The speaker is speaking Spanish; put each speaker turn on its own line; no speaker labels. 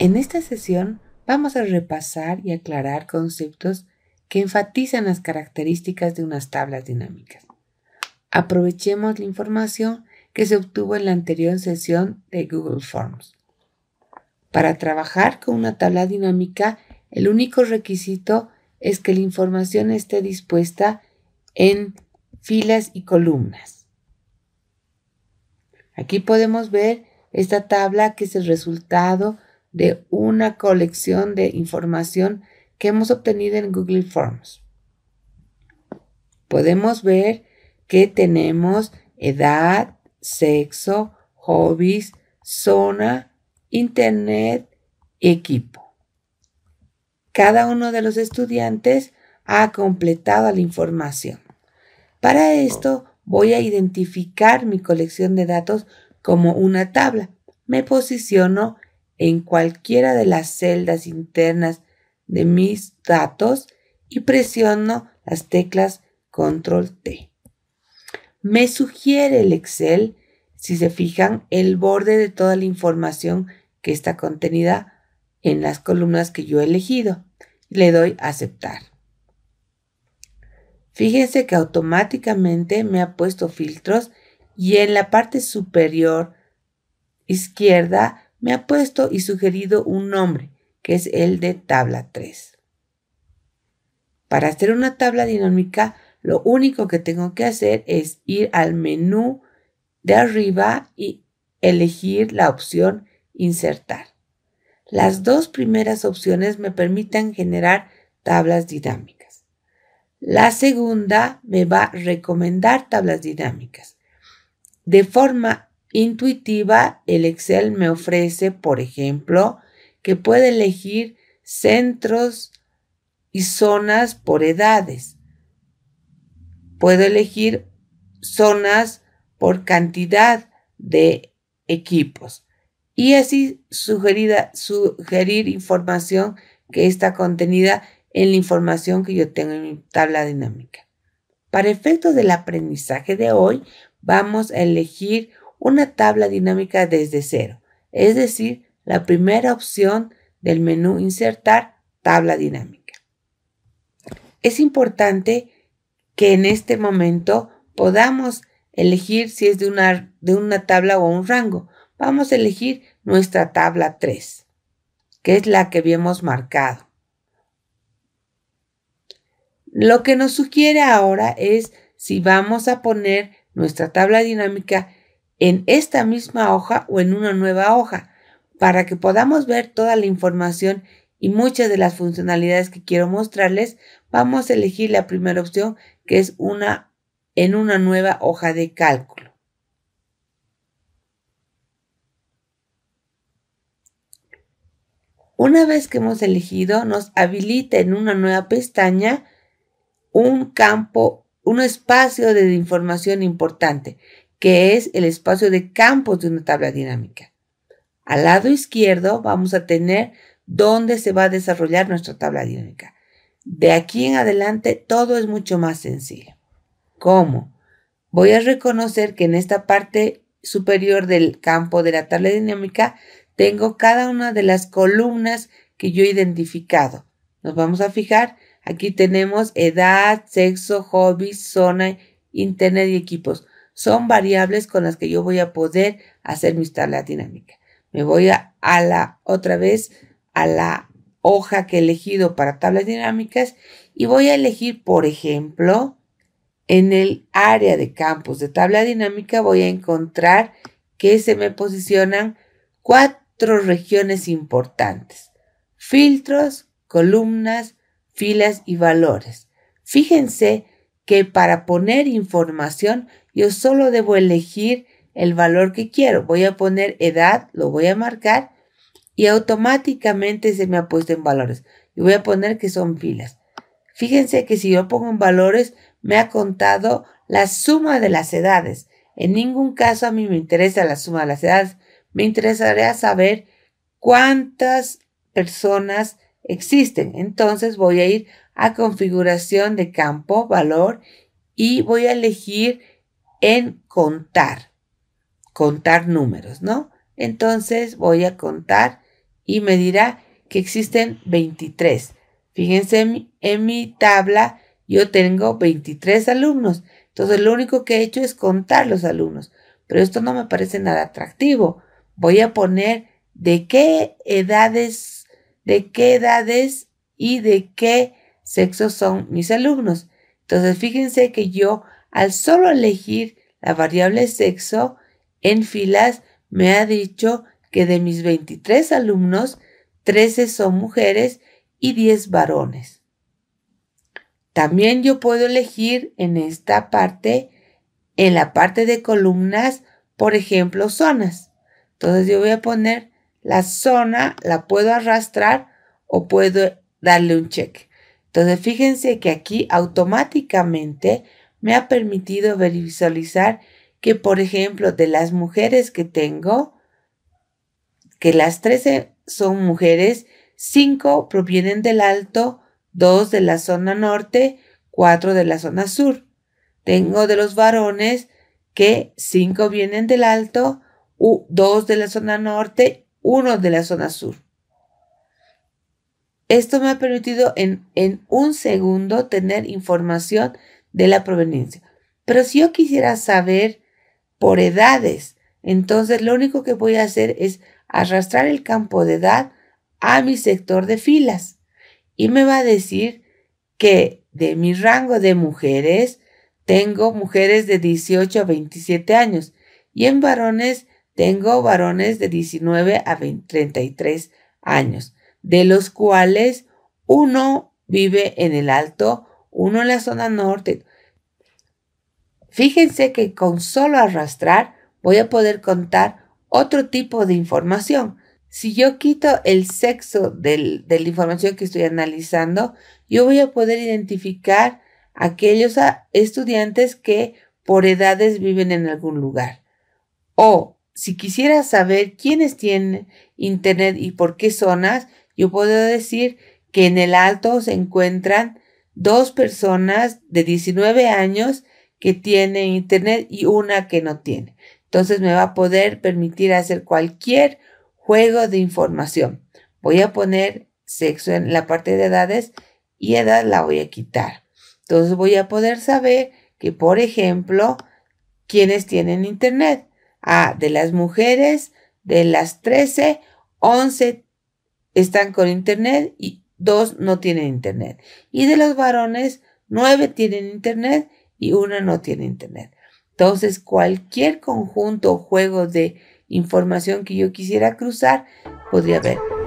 En esta sesión vamos a repasar y aclarar conceptos que enfatizan las características de unas tablas dinámicas. Aprovechemos la información que se obtuvo en la anterior sesión de Google Forms. Para trabajar con una tabla dinámica, el único requisito es que la información esté dispuesta en filas y columnas. Aquí podemos ver esta tabla que es el resultado de una colección de información que hemos obtenido en Google Forms. Podemos ver que tenemos edad, sexo, hobbies, zona, internet, equipo. Cada uno de los estudiantes ha completado la información. Para esto voy a identificar mi colección de datos como una tabla. Me posiciono en cualquiera de las celdas internas de mis datos y presiono las teclas control T. Me sugiere el Excel, si se fijan, el borde de toda la información que está contenida en las columnas que yo he elegido. Le doy aceptar. Fíjense que automáticamente me ha puesto filtros y en la parte superior izquierda me ha puesto y sugerido un nombre, que es el de tabla 3. Para hacer una tabla dinámica, lo único que tengo que hacer es ir al menú de arriba y elegir la opción insertar. Las dos primeras opciones me permiten generar tablas dinámicas. La segunda me va a recomendar tablas dinámicas. De forma intuitiva, el Excel me ofrece, por ejemplo, que puede elegir centros y zonas por edades. Puedo elegir zonas por cantidad de equipos y así sugerir información que está contenida en la información que yo tengo en mi tabla dinámica. Para efectos del aprendizaje de hoy, vamos a elegir una tabla dinámica desde cero, es decir, la primera opción del menú insertar tabla dinámica. Es importante que en este momento podamos elegir si es de una, de una tabla o un rango. Vamos a elegir nuestra tabla 3, que es la que habíamos marcado. Lo que nos sugiere ahora es si vamos a poner nuestra tabla dinámica en esta misma hoja o en una nueva hoja para que podamos ver toda la información y muchas de las funcionalidades que quiero mostrarles, vamos a elegir la primera opción que es una en una nueva hoja de cálculo. Una vez que hemos elegido, nos habilita en una nueva pestaña un campo, un espacio de información importante que es el espacio de campos de una tabla dinámica. Al lado izquierdo vamos a tener dónde se va a desarrollar nuestra tabla dinámica. De aquí en adelante todo es mucho más sencillo. ¿Cómo? Voy a reconocer que en esta parte superior del campo de la tabla dinámica tengo cada una de las columnas que yo he identificado. Nos vamos a fijar, aquí tenemos edad, sexo, hobby, zona, internet y equipos son variables con las que yo voy a poder hacer mi tabla dinámica. Me voy a, la otra vez a la hoja que he elegido para tablas dinámicas y voy a elegir, por ejemplo, en el área de campos de tabla dinámica voy a encontrar que se me posicionan cuatro regiones importantes. Filtros, columnas, filas y valores. Fíjense que para poner información yo solo debo elegir el valor que quiero. Voy a poner edad, lo voy a marcar y automáticamente se me ha puesto en valores. y voy a poner que son filas. Fíjense que si yo pongo en valores, me ha contado la suma de las edades. En ningún caso a mí me interesa la suma de las edades. Me interesaría saber cuántas personas existen. Entonces voy a ir a configuración de campo, valor, y voy a elegir en contar, contar números, ¿no? Entonces voy a contar y me dirá que existen 23. Fíjense en mi, tabla, yo tengo 23 alumnos. Entonces lo único que he hecho es contar los alumnos. Pero esto no me parece nada atractivo. Voy a poner de qué edades, de qué edades y de qué sexo son mis alumnos. Entonces fíjense que yo al solo elegir la variable sexo en filas, me ha dicho que de mis 23 alumnos, 13 son mujeres y 10 varones. También yo puedo elegir en esta parte, en la parte de columnas, por ejemplo, zonas. Entonces yo voy a poner la zona, la puedo arrastrar o puedo darle un check. Entonces fíjense que aquí automáticamente me ha permitido visualizar que, por ejemplo, de las mujeres que tengo, que las 13 son mujeres, 5 provienen del alto, 2 de la zona norte, 4 de la zona sur. Tengo de los varones que 5 vienen del alto, 2 de la zona norte, 1 de la zona sur. Esto me ha permitido en, un segundo tener información de la proveniencia. Pero si yo quisiera saber por edades, entonces lo único que voy a hacer es arrastrar el campo de edad a mi sector de filas y me va a decir que de mi rango de mujeres tengo mujeres de 18 a 27 años y en varones tengo varones de 19 a 33 años, de los cuales uno vive en el Alto uno en la zona norte. Fíjense que con solo arrastrar voy a poder contar otro tipo de información. Si yo quito el sexo de la información que estoy analizando, yo voy a poder identificar aquellos ah, estudiantes que por edades viven en algún lugar. O si quisiera saber quiénes tienen internet y por qué zonas, yo puedo decir que en el alto se encuentran dos personas de 19 años que tienen internet y una que no tiene. Entonces me va a poder permitir hacer cualquier juego de información. Voy a poner sexo en la parte de edades y edad la voy a quitar. Entonces voy a poder saber que, por ejemplo, quienes tienen internet. Ah, de las mujeres, de las 13, 11 están con internet y dos no tienen internet. Y de los varones, nueve tienen internet y una no tiene internet. Entonces, cualquier conjunto o juego de información que yo quisiera cruzar, podría haber.